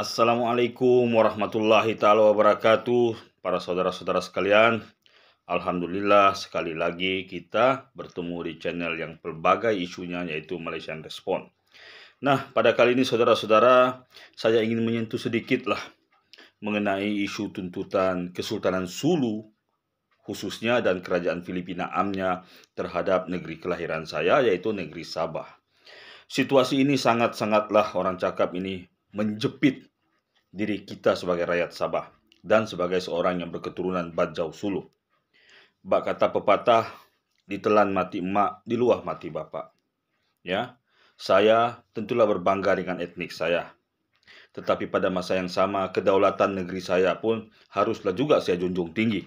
Assalamualaikum warahmatullahi taala wabarakatuh para saudara-saudara sekalian. Alhamdulillah sekali lagi kita bertemu di channel yang pelbagai isunya yaitu Malaysian Respon. Nah, pada kali ini saudara-saudara saya ingin menyentuh sedikitlah mengenai isu tuntutan Kesultanan Sulu khususnya dan kerajaan Filipina amnya terhadap negeri kelahiran saya yaitu negeri Sabah situasi ini sangat-sangatlah orang cakap ini menjepit diri kita sebagai rakyat Sabah dan sebagai seorang yang berketurunan Bajau Sulu. Bak kata pepatah, ditelan mati emak, diluah mati bapak. Ya, saya tentulah berbangga dengan etnik saya. Tetapi pada masa yang sama, kedaulatan negeri saya pun haruslah juga saya junjung tinggi.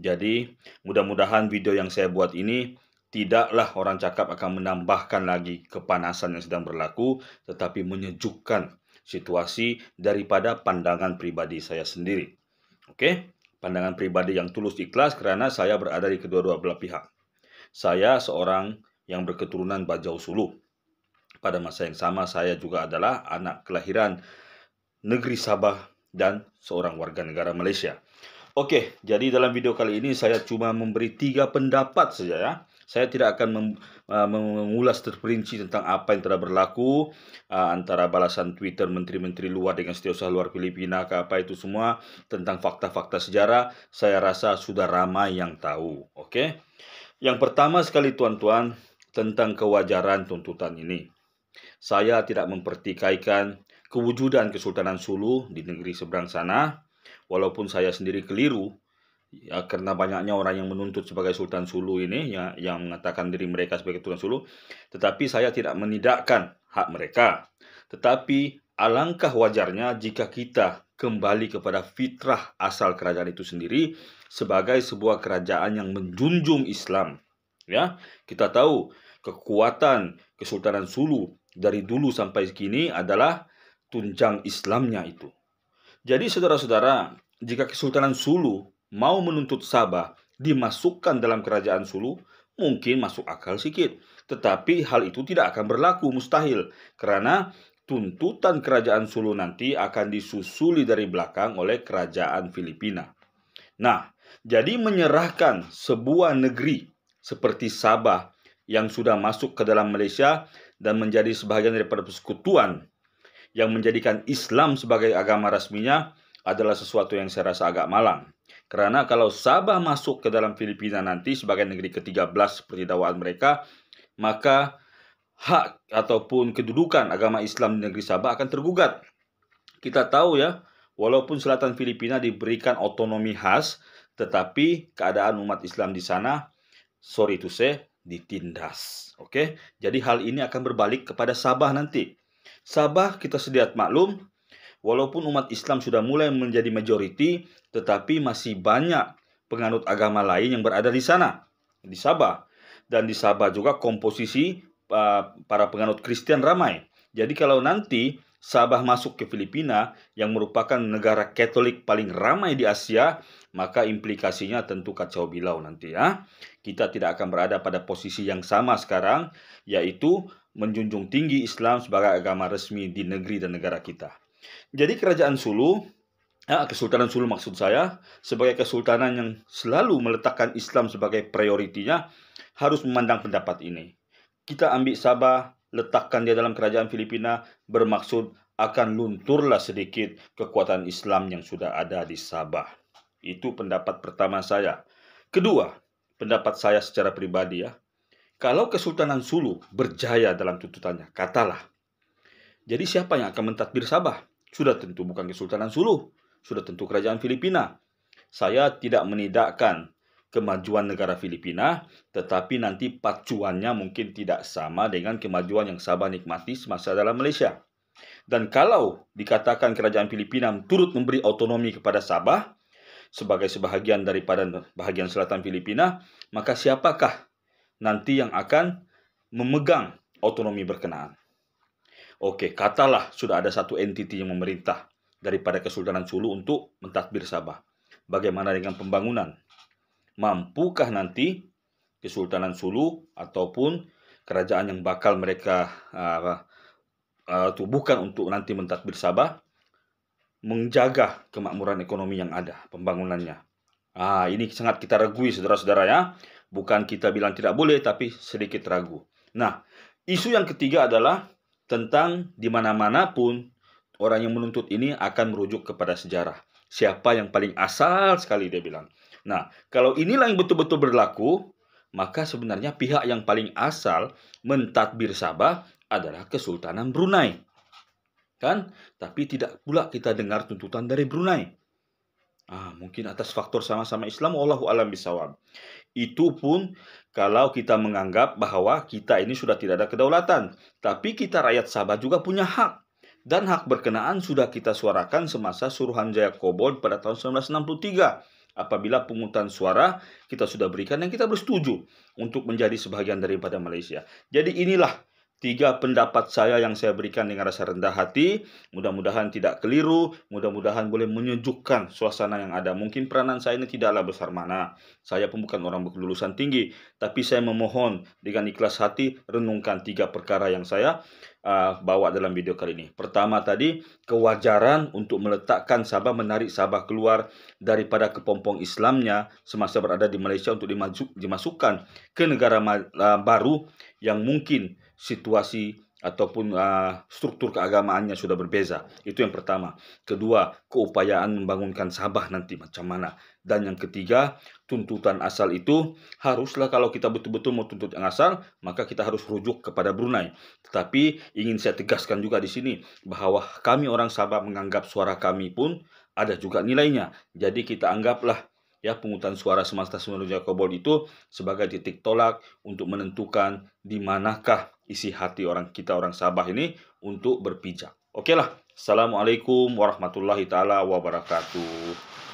Jadi, mudah-mudahan video yang saya buat ini tidaklah orang cakap akan menambahkan lagi kepanasan yang sedang berlaku, tetapi menyejukkan situasi daripada pandangan pribadi saya sendiri. Oke, pandangan pribadi yang tulus ikhlas karena saya berada di kedua-dua belah pihak. Saya seorang yang berketurunan Bajau Sulu. Pada masa yang sama saya juga adalah anak kelahiran negeri Sabah dan seorang warga negara Malaysia. Oke, jadi dalam video kali ini saya cuma memberi tiga pendapat saja ya saya tidak akan eh, mengulas terperinci tentang apa yang telah berlaku eh, antara balasan Twitter menteri-menteri luar dengan setiausaha luar Filipina ke apa itu semua tentang fakta-fakta sejarah. Saya rasa sudah ramai yang tahu. Oke. Okay? Yang pertama sekali tuan-tuan tentang kewajaran tuntutan ini. Saya tidak mempertikaikan kewujudan Kesultanan Sulu di negeri seberang sana, walaupun saya sendiri keliru ya, karena banyaknya orang yang menuntut sebagai Sultan Sulu ini ya, yang mengatakan diri mereka sebagai Sultan Sulu, tetapi saya tidak menidakkan hak mereka. Tetapi alangkah wajarnya jika kita kembali kepada fitrah asal kerajaan itu sendiri sebagai sebuah kerajaan yang menjunjung Islam. Ya, kita tahu kekuatan Kesultanan Sulu dari dulu sampai kini adalah tunjang Islamnya itu. Jadi saudara-saudara, jika Kesultanan Sulu mau menuntut Sabah dimasukkan dalam kerajaan Sulu mungkin masuk akal sedikit. Tetapi hal itu tidak akan berlaku, mustahil. Karena tuntutan kerajaan Sulu nanti akan disusuli dari belakang oleh kerajaan Filipina. Nah, jadi menyerahkan sebuah negeri seperti Sabah yang sudah masuk ke dalam Malaysia dan menjadi sebagian daripada persekutuan yang menjadikan Islam sebagai agama rasminya adalah sesuatu yang saya rasa agak malang. Karena kalau Sabah masuk ke dalam Filipina nanti sebagai negeri ke-13 seperti dakwaan mereka, maka hak ataupun kedudukan agama Islam di negeri Sabah akan tergugat. Kita tahu ya, walaupun selatan Filipina diberikan otonomi khas, tetapi keadaan umat Islam di sana, sorry to say, ditindas. Oke, okay? jadi hal ini akan berbalik kepada Sabah nanti. Sabah kita sediat maklum Walaupun umat Islam sudah mulai menjadi majoriti, tetapi masih banyak penganut agama lain yang berada di sana, di Sabah. Dan di Sabah juga komposisi para penganut Kristen ramai. Jadi kalau nanti Sabah masuk ke Filipina yang merupakan negara Katolik paling ramai di Asia, maka implikasinya tentu kacau bilau nanti ya. Kita tidak akan berada pada posisi yang sama sekarang, yaitu menjunjung tinggi Islam sebagai agama resmi di negeri dan negara kita. Jadi kerajaan Sulu, ya, Kesultanan Sulu maksud saya, sebagai kesultanan yang selalu meletakkan Islam sebagai prioritinya, harus memandang pendapat ini. Kita ambil Sabah, letakkan dia dalam kerajaan Filipina, bermaksud akan lunturlah sedikit kekuatan Islam yang sudah ada di Sabah. Itu pendapat pertama saya. Kedua, pendapat saya secara pribadi ya. Kalau Kesultanan Sulu berjaya dalam tuntutannya, katalah. Jadi siapa yang akan mentadbir Sabah? Sudah tentu bukan Kesultanan Sulu, sudah tentu kerajaan Filipina. Saya tidak menidakkan kemajuan negara Filipina, tetapi nanti pacuannya mungkin tidak sama dengan kemajuan yang Sabah nikmati semasa dalam Malaysia. Dan kalau dikatakan kerajaan Filipina turut memberi otonomi kepada Sabah sebagai sebahagian daripada bahagian selatan Filipina, maka siapakah nanti yang akan memegang otonomi berkenaan? Oke, katalah sudah ada satu entiti yang memerintah daripada Kesultanan Sulu untuk mentadbir Sabah. Bagaimana dengan pembangunan? Mampukah nanti Kesultanan Sulu ataupun kerajaan yang bakal mereka uh, uh, tubuhkan untuk nanti mentadbir Sabah menjaga kemakmuran ekonomi yang ada, pembangunannya. Ah, ini sangat kita ragui saudara-saudara ya. Bukan kita bilang tidak boleh tapi sedikit ragu. Nah, isu yang ketiga adalah tentang di mana-mana pun orang yang menuntut ini akan merujuk kepada sejarah. Siapa yang paling asal sekali dia bilang. Nah, kalau inilah yang betul-betul berlaku, maka sebenarnya pihak yang paling asal mentadbir Sabah adalah Kesultanan Brunei. Kan? Tapi tidak pula kita dengar tuntutan dari Brunei. Ah, mungkin atas faktor sama-sama Islam, Allahu alam bisawab. Itu pun kalau kita menganggap bahwa kita ini sudah tidak ada kedaulatan, tapi kita rakyat Sabah juga punya hak. Dan hak berkenaan sudah kita suarakan semasa Suruhanjaya Kobol pada tahun 1963. Apabila pungutan suara kita sudah berikan dan kita bersetuju untuk menjadi sebagian daripada Malaysia. Jadi inilah Tiga pendapat saya yang saya berikan dengan rasa rendah hati, mudah-mudahan tidak keliru, mudah-mudahan boleh menyejukkan suasana yang ada. Mungkin peranan saya ini tidaklah besar mana. Saya pun bukan orang berkelulusan tinggi, tapi saya memohon dengan ikhlas hati renungkan tiga perkara yang saya uh, bawa dalam video kali ini. Pertama tadi, kewajaran untuk meletakkan Sabah menarik Sabah keluar daripada kepompong Islamnya semasa berada di Malaysia untuk dimasukkan ke negara ah, baru yang mungkin situasi ataupun uh, struktur keagamaannya sudah berbeza. Itu yang pertama. Kedua, keupayaan membangunkan Sabah nanti macam mana. Dan yang ketiga, tuntutan asal itu haruslah kalau kita betul-betul mau tuntut yang asal, maka kita harus rujuk kepada Brunei. Tetapi ingin saya tegaskan juga di sini bahwa kami orang Sabah menganggap suara kami pun ada juga nilainya. Jadi kita anggaplah ya pungutan suara semesta menurut Jacobo itu sebagai titik tolak untuk menentukan di manakah isi hati orang kita orang Sabah ini untuk berpijak. Oke lah. Assalamualaikum warahmatullahi taala wabarakatuh.